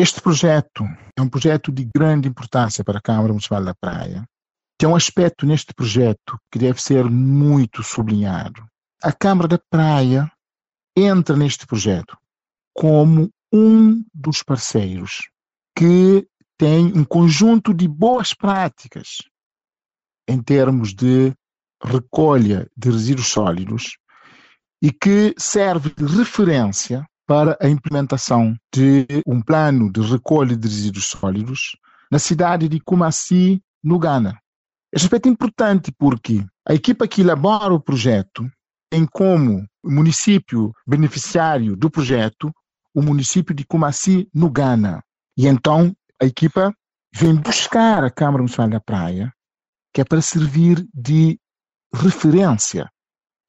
Este projeto é um projeto de grande importância para a Câmara Municipal da Praia. Tem é um aspecto neste projeto que deve ser muito sublinhado. A Câmara da Praia entra neste projeto como um dos parceiros que tem um conjunto de boas práticas em termos de recolha de resíduos sólidos e que serve de referência para a implementação de um plano de recolha de resíduos sólidos na cidade de Kumasi, no Ghana. Este aspecto é importante porque a equipa que elabora o projeto tem como município beneficiário do projeto o município de Kumasi, no Ghana. E então a equipa vem buscar a Câmara Municipal da Praia, que é para servir de referência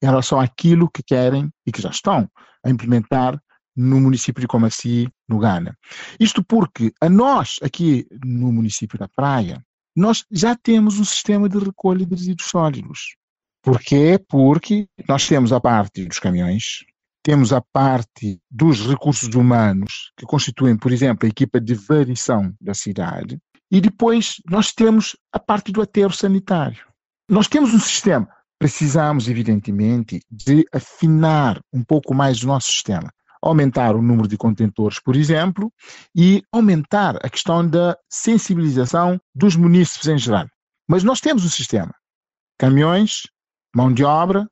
em relação àquilo que querem e que já estão a implementar no município de Comaci, no Ghana. Isto porque a nós, aqui no município da Praia, nós já temos um sistema de recolha de resíduos sólidos. Porquê? Porque nós temos a parte dos caminhões, temos a parte dos recursos humanos, que constituem, por exemplo, a equipa de variação da cidade, e depois nós temos a parte do aterro sanitário. Nós temos um sistema. Precisamos, evidentemente, de afinar um pouco mais o nosso sistema aumentar o número de contentores, por exemplo, e aumentar a questão da sensibilização dos munícipes em geral. Mas nós temos o um sistema: caminhões, mão de obra,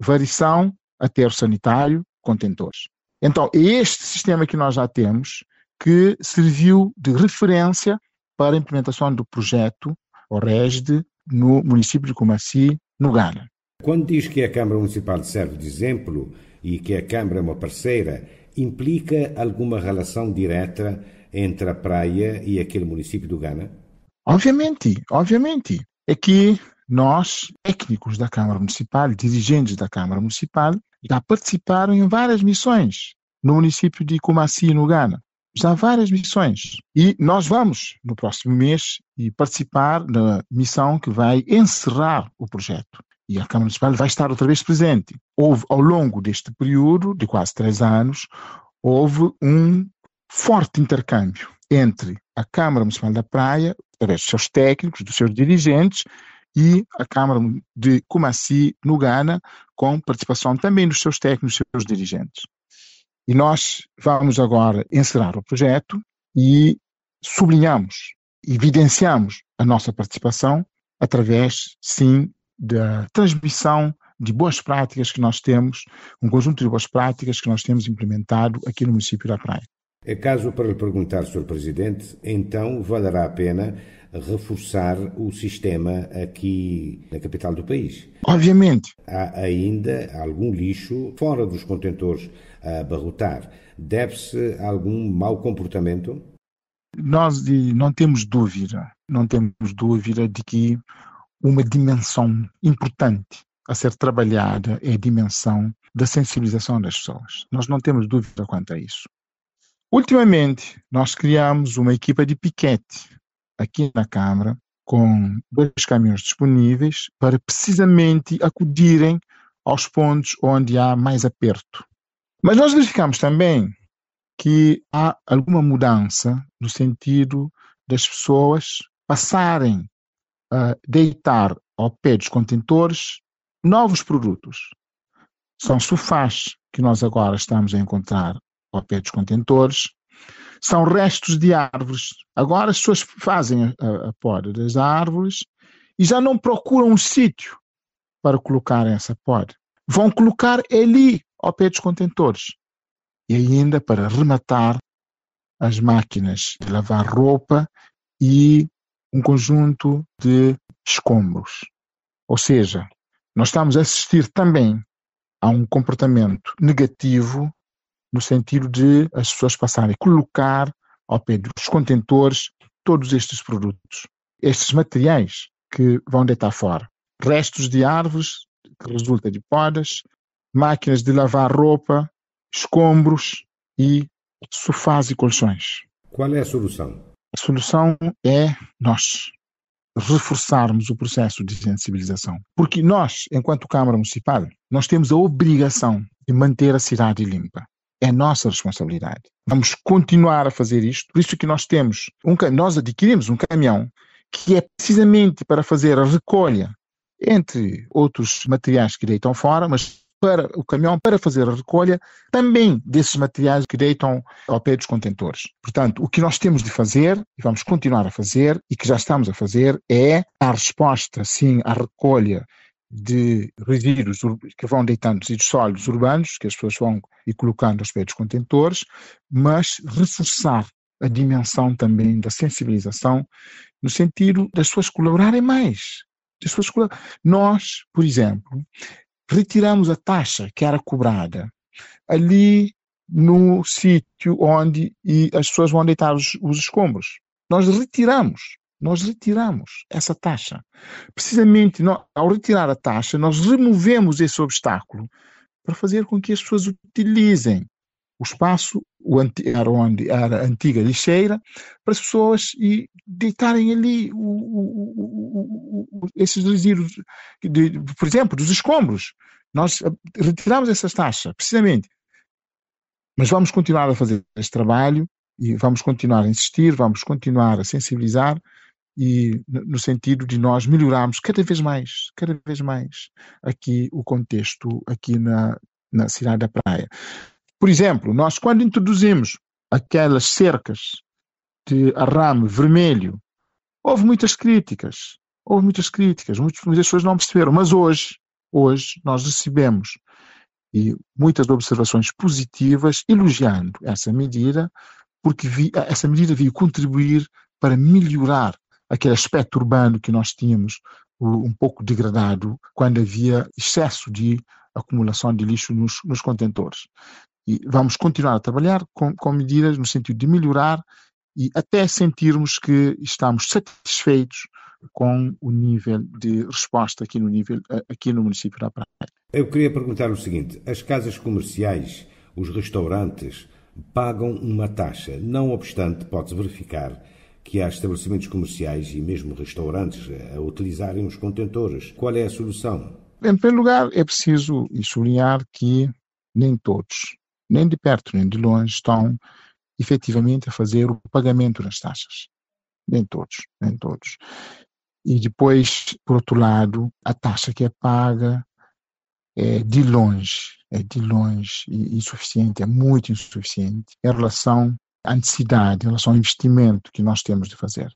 variação, aterro sanitário, contentores. Então, é este sistema que nós já temos que serviu de referência para a implementação do projeto ORESD no município de Kumasi, no Ghana. Quando diz que a Câmara Municipal serve de exemplo, e que a Câmara é uma parceira, implica alguma relação direta entre a praia e aquele município do Gana? Obviamente, obviamente. É que nós, técnicos da Câmara Municipal, dirigentes da Câmara Municipal, já participaram em várias missões no município de Kumasi, no Ghana. Já várias missões. E nós vamos, no próximo mês, participar da missão que vai encerrar o projeto e a Câmara Municipal vai estar outra vez presente. Houve, ao longo deste período, de quase três anos, houve um forte intercâmbio entre a Câmara Municipal da Praia, através dos seus técnicos, dos seus dirigentes, e a Câmara de Kumasi, no Ghana, com participação também dos seus técnicos, dos seus dirigentes. E nós vamos agora encerrar o projeto e sublinhamos, evidenciamos a nossa participação através, sim, da transmissão de boas práticas que nós temos, um conjunto de boas práticas que nós temos implementado aqui no município da Praia. É caso para lhe perguntar, Sr. Presidente, então valerá a pena reforçar o sistema aqui na capital do país? Obviamente. Há ainda algum lixo fora dos contentores a abarrotar. Deve-se algum mau comportamento? Nós não temos dúvida, não temos dúvida de que uma dimensão importante a ser trabalhada é a dimensão da sensibilização das pessoas. Nós não temos dúvida quanto a isso. Ultimamente, nós criamos uma equipa de piquete aqui na Câmara, com dois caminhões disponíveis, para precisamente acudirem aos pontos onde há mais aperto. Mas nós verificamos também que há alguma mudança no sentido das pessoas passarem uh, deitar ao pé dos contentores novos produtos. São sofás que nós agora estamos a encontrar ao pé dos contentores, são restos de árvores. Agora as pessoas fazem a, a poda das árvores e já não procuram um sítio para colocar essa poda. Vão colocar ali ao pé dos contentores. E ainda para rematar as máquinas de lavar roupa e um conjunto de escombros. Ou seja, nós estamos a assistir também a um comportamento negativo no sentido de as pessoas passarem a colocar ao pé dos contentores todos estes produtos, estes materiais que vão deitar fora. Restos de árvores, que resulta de podas, máquinas de lavar roupa, escombros e sofás e colchões. Qual é a solução? A solução é nós reforçarmos o processo de sensibilização. Porque nós, enquanto Câmara Municipal, nós temos a obrigação de manter a cidade limpa. É nossa responsabilidade. Vamos continuar a fazer isto. Por isso que nós temos, um, nós adquirimos um caminhão que é precisamente para fazer a recolha entre outros materiais que deitam fora, mas para o caminhão para fazer a recolha também desses materiais que deitam ao pé dos contentores. Portanto, o que nós temos de fazer e vamos continuar a fazer e que já estamos a fazer é a resposta sim à recolha de resíduos que vão deitando resíduos sólidos urbanos que as pessoas vão e colocando aos pés dos contentores, mas reforçar a dimensão também da sensibilização no sentido das pessoas colaborarem mais. Das Nós, por exemplo, retiramos a taxa que era cobrada ali no sítio onde as pessoas vão deitar os, os escombros. Nós retiramos, nós retiramos essa taxa. Precisamente nós, ao retirar a taxa, nós removemos esse obstáculo para fazer com que as pessoas utilizem o espaço onde era, onde era a antiga lixeira, para as pessoas e deitarem ali o, o, o, esses resíduos, de, por exemplo, dos escombros. Nós eh, retiramos essas taxas, precisamente. Mas vamos continuar a fazer este trabalho e vamos continuar a insistir, vamos continuar a sensibilizar e no sentido de nós melhorarmos cada vez mais, cada vez mais aqui o contexto aqui na, na cidade da praia. Por exemplo, nós quando introduzimos aquelas cercas de arame vermelho, houve muitas críticas, houve muitas críticas, muitas, muitas pessoas não perceberam, mas hoje, hoje nós recebemos e muitas observações positivas elogiando essa medida, porque vi, essa medida veio contribuir para melhorar aquele aspecto urbano que nós tínhamos um pouco degradado quando havia excesso de acumulação de lixo nos, nos contentores. E vamos continuar a trabalhar com, com medidas no sentido de melhorar e até sentirmos que estamos satisfeitos com o nível de resposta aqui no, nível, aqui no município da Praia. Eu queria perguntar o seguinte: as casas comerciais, os restaurantes pagam uma taxa, não obstante, pode-se verificar que há estabelecimentos comerciais e mesmo restaurantes a utilizarem os contentores. Qual é a solução? Em primeiro lugar, é preciso sublinhar que nem todos nem de perto nem de longe, estão efetivamente a fazer o pagamento das taxas. Nem todos, nem todos. E depois, por outro lado, a taxa que é paga é de longe, é de longe insuficiente, é muito insuficiente em relação à necessidade, em relação ao investimento que nós temos de fazer.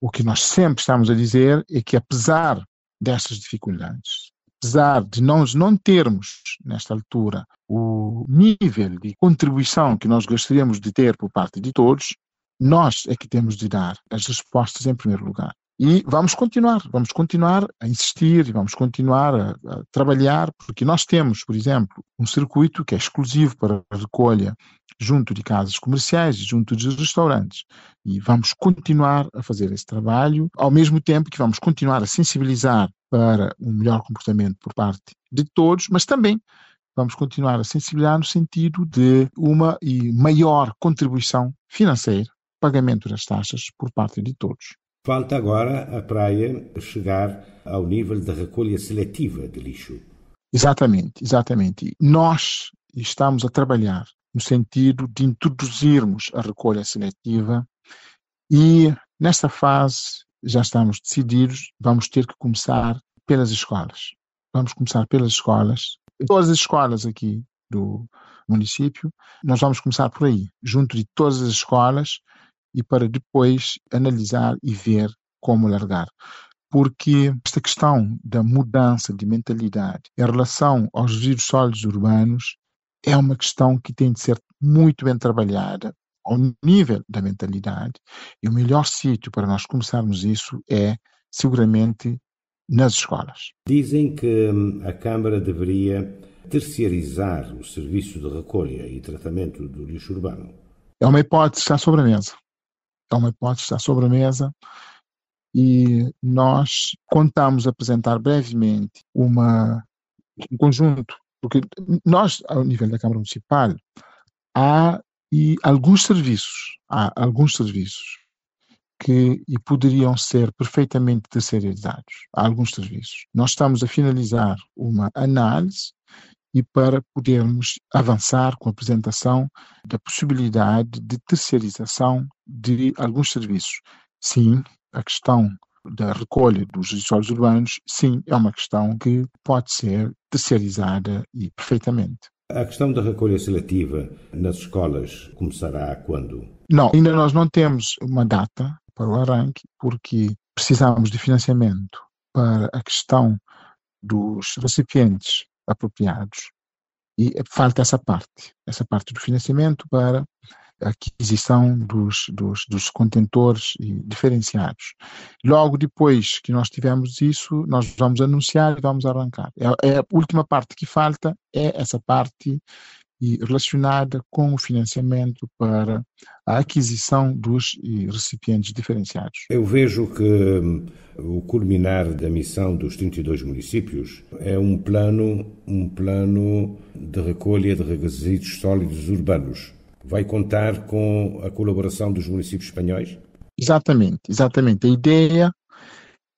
O que nós sempre estamos a dizer é que, apesar destas dificuldades, apesar de nós não termos, nesta altura, o nível de contribuição que nós gostaríamos de ter por parte de todos, nós é que temos de dar as respostas em primeiro lugar. E vamos continuar, vamos continuar a insistir, e vamos continuar a, a, trabalhar, porque nós temos, por exemplo, um circuito que é exclusivo para a recolha junto de casas comerciais, e junto dos restaurantes. E vamos continuar a fazer esse trabalho, ao mesmo tempo que vamos continuar a sensibilizar para um melhor comportamento por parte de todos, mas também vamos continuar a sensibilizar no sentido de uma e maior contribuição financeira, pagamento das taxas por parte de todos. Falta agora a praia chegar ao nível da recolha seletiva de lixo. Exatamente, exatamente. Nós estamos a trabalhar no sentido de introduzirmos a recolha seletiva e nesta fase já estamos decididos, vamos ter que começar pelas escolas. Vamos começar pelas escolas, todas as escolas aqui do município, nós vamos começar por aí, junto de todas as escolas, e para depois analisar e ver como largar. Porque esta questão da mudança de mentalidade em relação aos resíduos sólidos urbanos é uma questão que tem de ser muito bem trabalhada ao nível da mentalidade. E o melhor sítio para nós começarmos isso é, seguramente, nas escolas. Dizem que hum, a Câmara deveria terciarizar o serviço de recolha e tratamento do lixo urbano. É uma hipótese que está sobre a mesa é uma hipótese, está sobre a mesa, e nós contamos apresentar brevemente uma, um conjunto, porque nós, ao nível da Câmara Municipal, há e alguns serviços, há alguns serviços que e poderiam ser perfeitamente terceirizados, há alguns serviços. Nós estamos a finalizar uma análise e para podermos avançar com a apresentação da possibilidade de terceirização de alguns serviços. Sim, a questão da recolha dos resíduos urbanos, sim, é uma questão que pode ser terceirizada e perfeitamente. A questão da recolha seletiva nas escolas começará quando? Não, ainda nós não temos uma data para o arranque, porque precisamos de financiamento para a questão dos recipientes apropriados e é falta essa parte, essa parte do financiamento para aquisição dos, dos, dos contentores diferenciados. Logo depois que nós tivermos isso, nós vamos anunciar e vamos arrancar. É, é a última parte que falta é essa parte e relacionada com o financiamento para a aquisição dos recipientes diferenciados. Eu vejo que hum, o culminar da missão dos 32 municípios é um plano, um plano de recolha de requisitos sólidos urbanos vai contar com a colaboração dos municípios espanhóis? Exatamente, exatamente. A ideia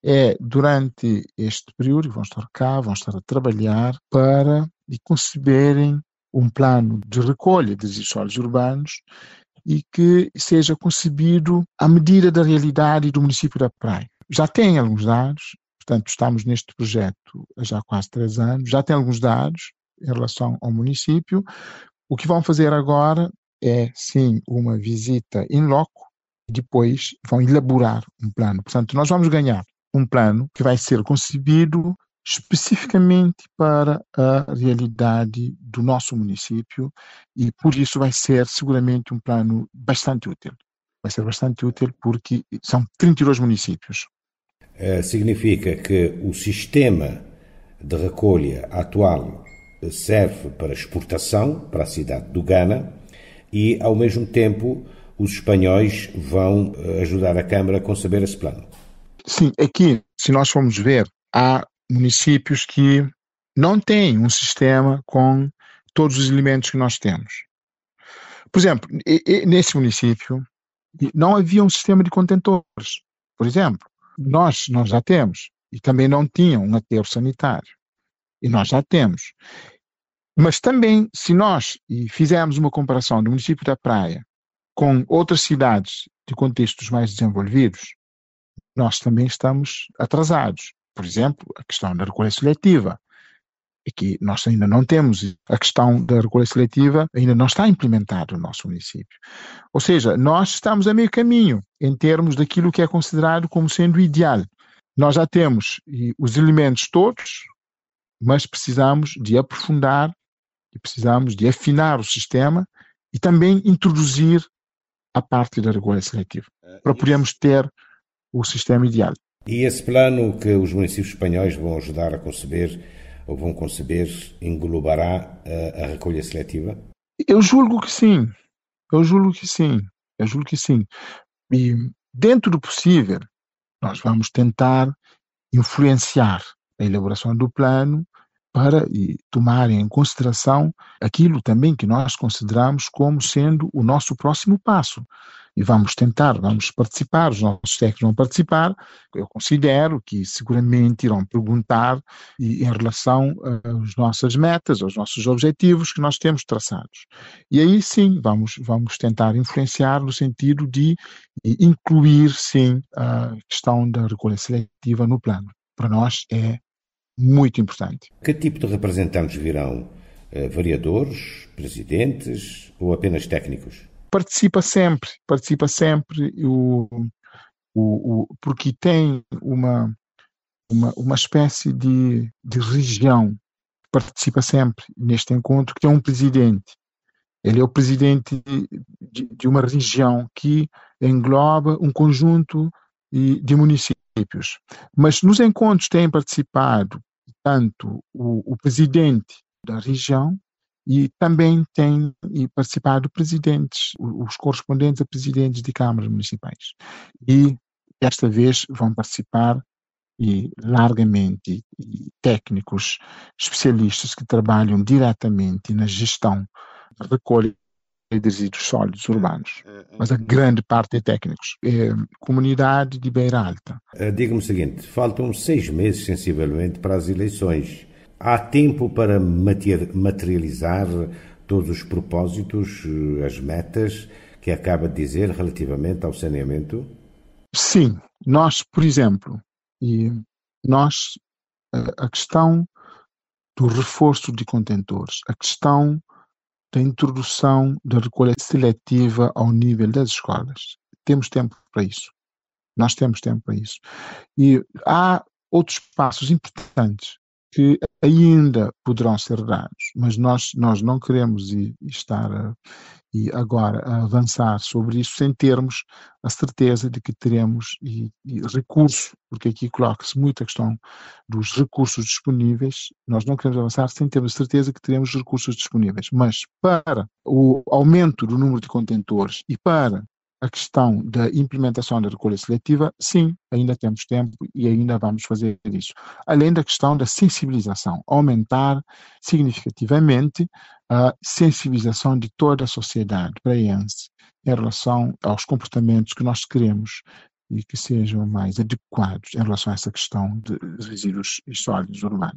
é, durante este período, vão estar cá, vão estar a trabalhar para conceberem um plano de recolha dos resíduos urbanos e que seja concebido à medida da realidade do município da Praia. Já tem alguns dados, portanto, estamos neste projeto já há quase três anos, já tem alguns dados em relação ao município. O que vão fazer agora é sim uma visita in loco e depois vão elaborar um plano. Portanto, nós vamos ganhar um plano que vai ser concebido especificamente para a realidade do nosso município e por isso vai ser seguramente um plano bastante útil. Vai ser bastante útil porque são 32 municípios. É, significa que o sistema de recolha atual serve para exportação para a cidade do Ghana e, ao mesmo tempo, os espanhóis vão eh, ajudar a Câmara a conceber esse plano. Sim, aqui, se nós formos ver, há municípios que não têm um sistema com todos os elementos que nós temos. Por exemplo, nesse município não havia um sistema de contentores. Por exemplo, nós, nós já temos, e também não tinham um aterro sanitário. E nós já temos. Mas também, se nós fizermos uma comparação do município da Praia com outras cidades de contextos mais desenvolvidos, nós também estamos atrasados. Por exemplo, a questão da recolha seletiva. Aqui nós ainda não temos. A questão da recolha seletiva ainda não está implementada no nosso município. Ou seja, nós estamos a meio caminho em termos daquilo que é considerado como sendo ideal. Nós já temos os elementos todos, mas precisamos de aprofundar e precisamos de afinar o sistema e também introduzir a parte da regulação seletiva. Ah, para podermos ter o sistema ideal. E esse plano que os municípios espanhóis vão ajudar a conceber ou vão conceber englobará a, ah, a recolha seletiva? Eu julgo que sim. Eu julgo que sim. Eu julgo que sim. E dentro do possível, nós vamos tentar influenciar a elaboração do plano para tomarem em consideração aquilo também que nós consideramos como sendo o nosso próximo passo. E vamos tentar, vamos participar, os nossos técnicos vão participar. Eu considero que seguramente irão perguntar e, em relação eh, às nossas metas, aos nossos objetivos que nós temos traçados. E aí sim, vamos, vamos tentar influenciar no sentido de incluir sim a questão da recolha seletiva no plano para nós é muito importante. Que tipo de representantes virão? Eh, variadores, presidentes ou apenas técnicos? Participa sempre, participa sempre, o, o, o porque tem uma, uma, uma espécie de, de região participa sempre neste encontro, que tem é um presidente. Ele é o presidente de, de uma região que engloba um conjunto de municípios. Mas nos encontros têm participado tanto o, o presidente da região e também tem participado presidentes, os correspondentes a presidentes de câmaras municipais. E desta vez vão participar e largamente e técnicos especialistas que trabalham diretamente na gestão, recolha líderes e sólidos hum, urbanos, hum, hum. mas a grande parte é técnicos. É comunidade de Beira Alta. Eh, diga-me o seguinte: faltam seis meses, sensivelmente, para as eleições. Há tempo para materializar todos os propósitos, eh, as metas que acaba de dizer relativamente ao saneamento? Sim. Nós, por exemplo, e nós, eh, a questão do reforço de contentores, a questão da introdução da recolha seletiva ao nível das escolas. Temos tempo para isso. Nós temos tempo para isso. E há outros passos importantes que ainda poderão ser dados, mas nós, nós não queremos e, estar a, e agora a avançar sobre isso sem termos a certeza de que teremos e, e recurso, porque aqui coloca-se muito a questão dos recursos disponíveis, nós não queremos avançar sem termos a certeza que teremos recursos disponíveis, mas para o aumento do número de contentores e para a questão da implementação da recolha seletiva, sim, ainda temos tempo e ainda vamos fazer isso. Além da questão da sensibilização, aumentar significativamente a sensibilização de toda a sociedade paraense em relação aos comportamentos que nós queremos e que sejam mais adequados em relação a essa questão de resíduos sólidos urbanos.